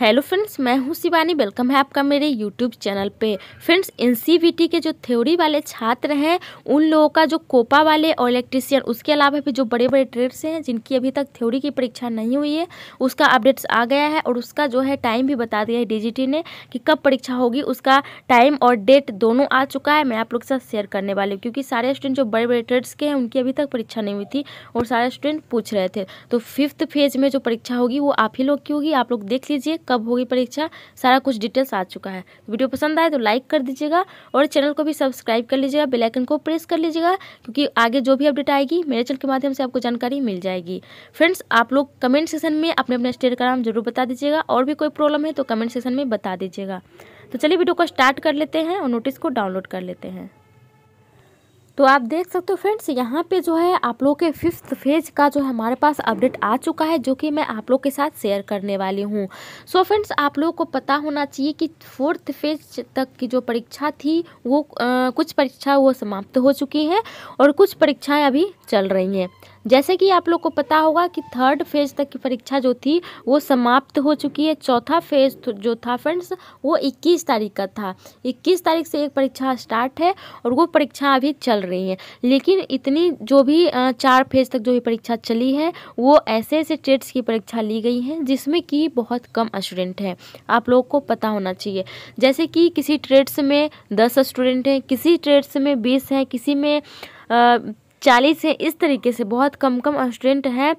hello friends मैं हूं Shivani welcome है आपका मेरे यूट्यूब चैनल पे फ्रेंड्स एन के जो थ्योरी वाले छात्र हैं उन लोगों का जो कोपा वाले और इलेक्ट्रिशियन उसके अलावा भी जो बड़े बड़े ट्रेड्स हैं जिनकी अभी तक थ्योरी की परीक्षा नहीं हुई है उसका अपडेट्स आ गया है और उसका जो है टाइम भी बता दिया है डी ने कि कब परीक्षा होगी उसका टाइम और डेट दोनों आ चुका है मैं आप लोग के साथ शेयर करने वाली हूँ क्योंकि सारे स्टूडेंट जो बड़े बड़े ट्रेड्स के हैं उनकी अभी तक परीक्षा नहीं हुई थी और सारे स्टूडेंट पूछ रहे थे तो फिफ्थ फेज में जो परीक्षा होगी वो आप ही लोग की होगी आप लोग देख लीजिए कब होगी परीक्षा सारा कुछ डिटेल्स आ चुका है तो वीडियो पसंद आए तो लाइक कर दीजिएगा और चैनल को भी सब्सक्राइब कर लीजिएगा बेलाइकन को प्रेस कर लीजिएगा क्योंकि आगे जो भी अपडेट आएगी मेरे चैनल के माध्यम से आपको जानकारी मिल जाएगी फ्रेंड्स आप लोग कमेंट सेक्शन में अपने अपने स्टेट का नाम जरूर बता दीजिएगा और भी कोई प्रॉब्लम है तो कमेंट सेक्शन में बता दीजिएगा तो चलिए वीडियो को स्टार्ट कर लेते हैं और नोटिस को डाउनलोड कर लेते हैं तो आप देख सकते हो फ्रेंड्स यहाँ पे जो है आप लोग के फिफ्थ फेज का जो हमारे पास अपडेट आ चुका है जो कि मैं आप लोग के साथ शेयर करने वाली हूँ सो फ्रेंड्स आप लोगों को पता होना चाहिए कि फोर्थ फेज तक की जो परीक्षा थी वो आ, कुछ परीक्षा वो समाप्त हो चुकी है और कुछ परीक्षाएँ अभी चल रही हैं जैसे कि आप लोग को पता होगा कि थर्ड फेज तक की परीक्षा जो थी वो समाप्त हो चुकी है चौथा फेज तो जो था फ्रेंड्स वो इक्कीस तारीख का था इक्कीस तारीख से एक परीक्षा स्टार्ट है और वो परीक्षा अभी चल रही है लेकिन इतनी जो भी चार फेज तक जो भी परीक्षा चली है वो ऐसे ऐसे ट्रेड्स की परीक्षा ली गई है जिसमें कि बहुत कम स्टूडेंट हैं आप लोगों को पता होना चाहिए जैसे कि किसी ट्रेड्स में दस स्टूडेंट हैं किसी ट्रेड्स में बीस हैं किसी में आ, चालीस है इस तरीके से बहुत कम कम स्टूडेंट हैं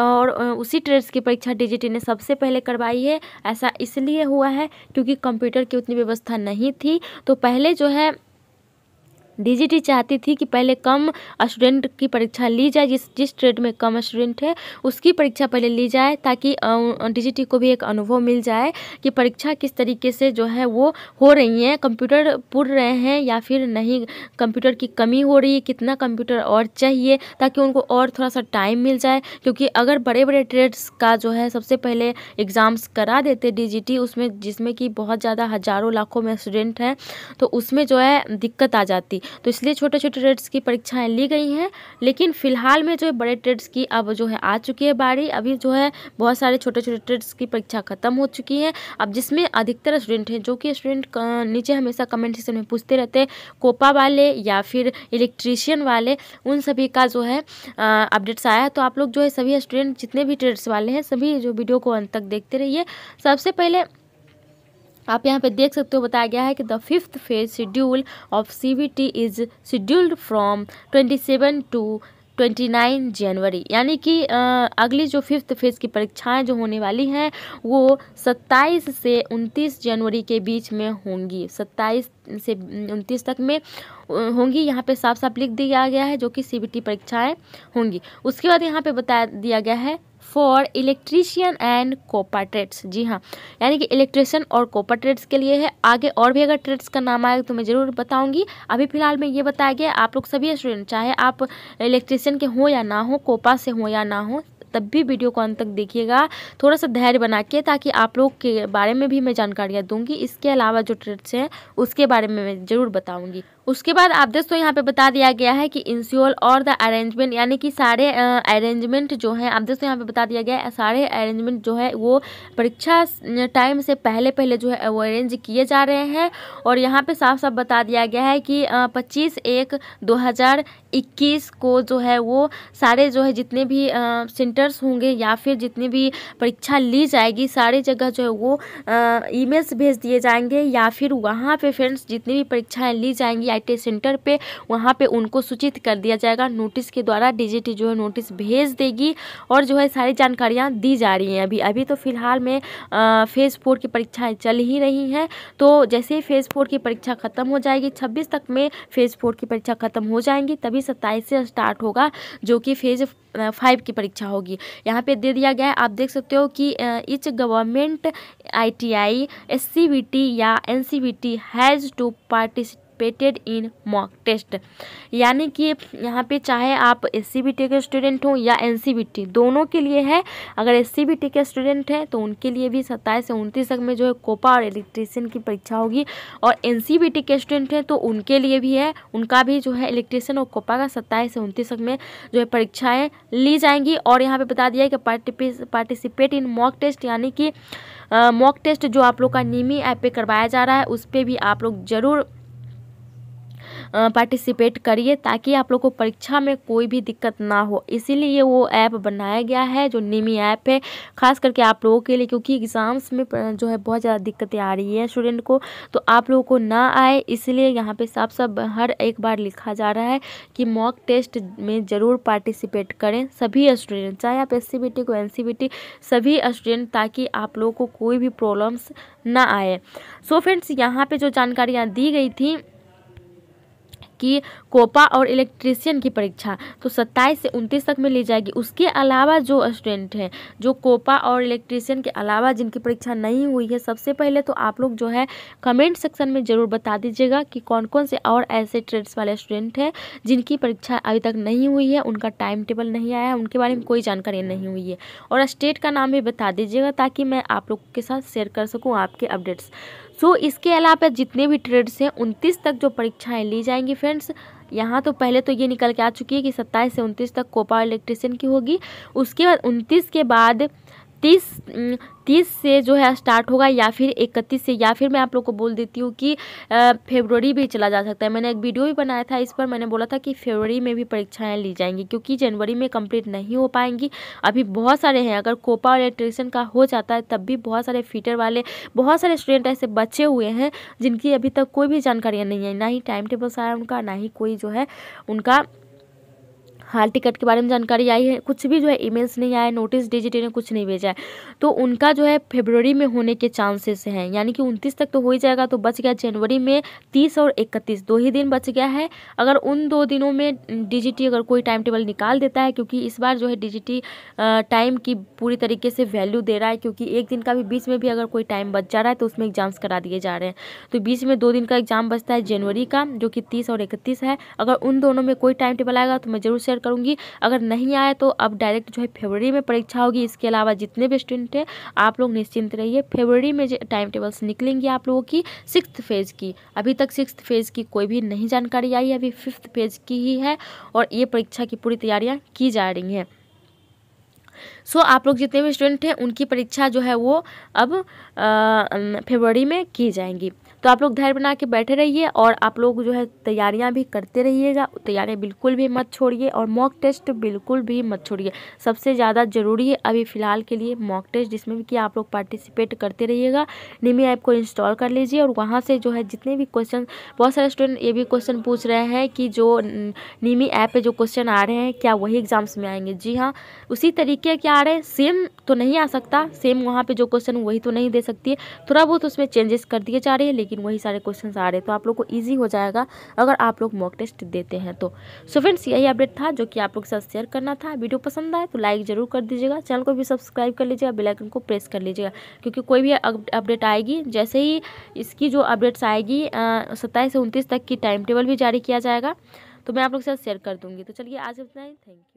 और उसी ट्रेड्स की परीक्षा डीजीटी ने सबसे पहले करवाई है ऐसा इसलिए हुआ है क्योंकि कंप्यूटर की उतनी व्यवस्था नहीं थी तो पहले जो है डीजीटी चाहती थी कि पहले कम स्टूडेंट की परीक्षा ली जाए जिस जिस ट्रेड में कम स्टूडेंट है उसकी परीक्षा पहले ली जाए ताकि डीजीटी को भी एक अनुभव मिल जाए कि परीक्षा किस तरीके से जो है वो हो रही हैं कंप्यूटर पुर रहे हैं या फिर नहीं कंप्यूटर की कमी हो रही है कितना कंप्यूटर और चाहिए ताकि उनको और थोड़ा सा टाइम मिल जाए क्योंकि अगर बड़े बड़े ट्रेड्स का जो है सबसे पहले एग्ज़ाम्स करा देते डी उसमें जिसमें कि बहुत ज़्यादा हज़ारों लाखों में स्टूडेंट हैं तो उसमें जो है दिक्कत आ जाती तो इसलिए छोटे छोटे ट्रेड्स की परीक्षाएं ली गई हैं लेकिन फ़िलहाल में जो है बड़े ट्रेड्स की अब जो है आ चुकी है बारी अभी जो है बहुत सारे छोटे छोटे ट्रेड्स की परीक्षा ख़त्म हो चुकी है अब जिसमें अधिकतर स्टूडेंट हैं जो कि स्टूडेंट नीचे हमेशा कमेंट सेक्शन में पूछते रहते हैं कोपा वाले या फिर इलेक्ट्रीशियन वाले उन सभी का जो है अपडेट्स आया है तो आप लोग जो है सभी स्टूडेंट जितने भी ट्रेड्स वाले हैं सभी जो वीडियो को अंत तक देखते रहिए सबसे पहले आप यहाँ पे देख सकते हो बताया गया है कि the fifth phase schedule of CBT is scheduled from 27 to 29 January यानी कि अगली जो फिफ्थ फेज़ की परीक्षाएं जो होने वाली हैं वो 27 से 29 जनवरी के बीच में होंगी 27 से 29 तक में होंगी यहाँ पे साफ साफ लिख दिया गया है जो कि सीबीटी परीक्षाएं होंगी उसके बाद यहाँ पे बता दिया गया है for electrician and COPA trades जी हाँ यानी कि इलेक्ट्रिशियन और कोपा ट्रेड्स के लिए है आगे और भी अगर ट्रेड्स का नाम आएगा तो मैं ज़रूर बताऊंगी अभी फिलहाल में ये बताया गया आप लोग सभी स्टूडेंट चाहे आप इलेक्ट्रीशियन के हों या ना हो कोपा से हों या ना हो तब भी वीडियो को अंत तक देखिएगा थोड़ा सा धैर्य बना के ताकि आप लोग के बारे में भी मैं जानकारियाँ दूंगी इसके अलावा जो ट्रेड्स हैं उसके बारे में मैं ज़रूर बताऊँगी उसके बाद आप दोस्तों यहाँ पे बता दिया गया है कि इंस्योल और द अरेंजमेंट यानी कि सारे अरेंजमेंट जो हैं आप दोस्तों यहाँ पे बता दिया गया है सारे अरेंजमेंट जो है वो परीक्षा टाइम से पहले पहले जो है वो अरेंज किए जा रहे हैं और यहाँ पे साफ साफ बता दिया गया है कि पच्चीस एक दो को जो है वो सारे जो है जितने भी सेंटर्स होंगे या फिर जितनी भी परीक्षा ली जाएगी सारी जगह जो है वो ई भेज दिए जाएंगे या फिर वहाँ पर फ्रेंड्स जितनी भी परीक्षाएँ ली जाएंगी या राइट सेंटर पे वहाँ पे उनको सूचित कर दिया जाएगा नोटिस के द्वारा डीजीटी जो है नोटिस भेज देगी और जो है सारी जानकारियाँ दी जा रही हैं अभी अभी तो फिलहाल में फेज़ फोर की परीक्षाएँ चल ही रही हैं तो जैसे ही फेज़ फोर की परीक्षा ख़त्म हो जाएगी छब्बीस तक में फेज़ फोर की परीक्षा ख़त्म हो जाएंगी तभी सत्ताईस से स्टार्ट होगा जो कि फेज़ फाइव की परीक्षा होगी यहाँ पे दे दिया गया है आप देख सकते हो कि इच गवर्नमेंट आईटीआई एससीबीटी या NCBT has to participate participated in mock test यानी कि यहाँ पे चाहे आप एस सी बी टी के स्टूडेंट हों या एन सी बी टी दोनों के लिए है अगर एस सी बी टी के स्टूडेंट हैं तो उनके लिए भी सत्ताईस से उनतीस तक में जो है कोपा और इलेक्ट्रीशियन की परीक्षा होगी और एन सी बी टी के स्टूडेंट हैं तो उनके लिए भी है उनका भी जो है इलेक्ट्रीशियन और कोपा का सत्ताईस से उनतीस तक में जो है परीक्षाएँ ली जाएंगी और यहाँ पर बता दिया कि पार्टिसिपेट इन मॉक टेस्ट यानी कि मॉक टेस्ट जो आप लोग का नीमी ऐप पे करवाया जा रहा है उस पर भी आप लोग ज़रूर पार्टिसिपेट करिए ताकि आप लोग को परीक्षा में कोई भी दिक्कत ना हो इसीलिए वो ऐप बनाया गया है जो निमी ऐप है खास करके आप लोगों के लिए क्योंकि एग्ज़ाम्स में जो है बहुत ज़्यादा दिक्कतें आ रही है स्टूडेंट को तो आप लोगों को ना आए इसलिए यहाँ पे साफ साफ हर एक बार लिखा जा रहा है कि मॉक टेस्ट में ज़रूर पार्टिसिपेट करें सभी स्टूडेंट चाहे आप एस सी को एन सभी स्टूडेंट ताकि आप लोगों को कोई भी प्रॉब्लम्स ना आए सो so फ्रेंड्स यहाँ पे जो जानकारियाँ दी गई थी की कोपा और इलेक्ट्रीशियन की परीक्षा तो सत्ताईस से उनतीस तक में ली जाएगी उसके अलावा जो स्टूडेंट हैं जो कोपा और इलेक्ट्रीशियन के अलावा जिनकी परीक्षा नहीं हुई है सबसे पहले तो आप लोग जो है कमेंट सेक्शन में ज़रूर बता दीजिएगा कि कौन कौन से और ऐसे ट्रेड्स वाले स्टूडेंट हैं जिनकी परीक्षा अभी तक नहीं हुई है उनका टाइम टेबल नहीं आया है उनके बारे में कोई जानकारी नहीं हुई है और स्टेट का नाम भी बता दीजिएगा ताकि मैं आप लोग के साथ शेयर कर सकूँ आपके अपडेट्स सो so, इसके अलावा जितने भी ट्रेड्स हैं उनतीस तक जो परीक्षाएँ ली जाएंगी फ्रेंड्स यहाँ तो पहले तो ये निकल के आ चुकी है कि सत्ताईस से उनतीस तक कोपा इलेक्ट्रिशियन की होगी उसके बाद उनतीस के बाद तीस तीस से जो है स्टार्ट होगा या फिर इकतीस से या फिर मैं आप लोग को बोल देती हूँ कि फेबररी भी चला जा सकता है मैंने एक वीडियो भी बनाया था इस पर मैंने बोला था कि फेबररी में भी परीक्षाएं ली जाएंगी क्योंकि जनवरी में कंप्लीट नहीं हो पाएंगी अभी बहुत सारे हैं अगर कोपा और इलेक्ट्रिशन का हो जाता है तब भी बहुत सारे फीटर वाले बहुत सारे स्टूडेंट ऐसे बचे हुए हैं जिनकी अभी तक कोई भी जानकारियाँ नहीं है ना ही टाइम टेबल्स आया उनका ना ही कोई जो है उनका हाल टिकट के बारे में जानकारी आई है कुछ भी जो है ईमेल्स नहीं आए नोटिस डिजिटी ने कुछ नहीं भेजा है तो उनका जो है फेबररी में होने के चांसेस हैं यानी कि उनतीस तक तो हो ही जाएगा तो बच गया जनवरी में तीस और इकतीस दो ही दिन बच गया है अगर उन दो दिनों में डिजिटी अगर कोई टाइम टेबल निकाल देता है क्योंकि इस बार जो है डिजिटी टाइम की पूरी तरीके से वैल्यू दे रहा है क्योंकि एक दिन का भी बीच में भी अगर कोई टाइम बच जा रहा है तो उसमें एग्जाम्स करा दिए जा रहे हैं तो बीच में दो दिन का एग्जाम बचता है जनवरी का जो कि तीस और इकतीस है अगर उन दोनों में कोई टाइम टेबल आएगा तो मैं जरूर शेयर करूँगी अगर नहीं आया तो अब डायरेक्ट जो है फेबररी में परीक्षा होगी इसके अलावा जितने भी स्टूडेंट हैं आप लोग निश्चिंत रहिए फेबररी में टाइम टेबल्स निकलेंगी आप लोगों की सिक्स फेज़ की अभी तक सिक्स फेज़ की कोई भी नहीं जानकारी आई है अभी फिफ्थ फेज़ की ही है और ये परीक्षा की पूरी तैयारियाँ की जा रही हैं सो आप लोग जितने भी स्टूडेंट हैं उनकी परीक्षा जो है वो अब फेबरी में की जाएंगी तो आप लोग धैर्य बना के बैठे रहिए और आप लोग जो है तैयारियां भी करते रहिएगा तैयारियां बिल्कुल भी मत छोड़िए और मॉक टेस्ट बिल्कुल भी मत छोड़िए सबसे ज़्यादा ज़रूरी है अभी फ़िलहाल के लिए मॉक टेस्ट जिसमें भी कि आप लोग पार्टिसिपेट करते रहिएगा निमी ऐप को इंस्टॉल कर लीजिए और वहाँ से जो है जितने भी क्वेश्चन बहुत सारे स्टूडेंट ये भी क्वेश्चन पूछ रहे हैं कि जो निमी ऐप पर जो क्वेश्चन आ रहे हैं क्या वही एग्ज़ाम्स में आएंगे जी हाँ उसी तरीके क्या आ रहे सेम तो नहीं आ सकता सेम वहाँ पे जो क्वेश्चन वही तो नहीं दे सकती है थोड़ा बहुत उसमें चेंजेस कर दिए जा रहे हैं लेकिन वही सारे क्वेश्चन आ रहे हैं तो आप लोग को ईजी हो जाएगा अगर आप लोग मॉक टेस्ट देते हैं तो सो फ्रेंड्स यही अपडेट था जो कि आप लोग के साथ शेयर करना था वीडियो पसंद आए तो लाइक जरूर कर दीजिएगा चैनल को भी सब्सक्राइब कर लीजिएगा बेलाइकन को प्रेस कर लीजिएगा क्योंकि कोई भी अपडेट आएगी जैसे ही इसकी जो अपडेट्स आएगी सत्ताईस से उनतीस तक की टाइम टेबल भी जारी किया जाएगा तो मैं आप लोग के साथ शेयर कर दूँगी तो चलिए आज इतना ही थैंक यू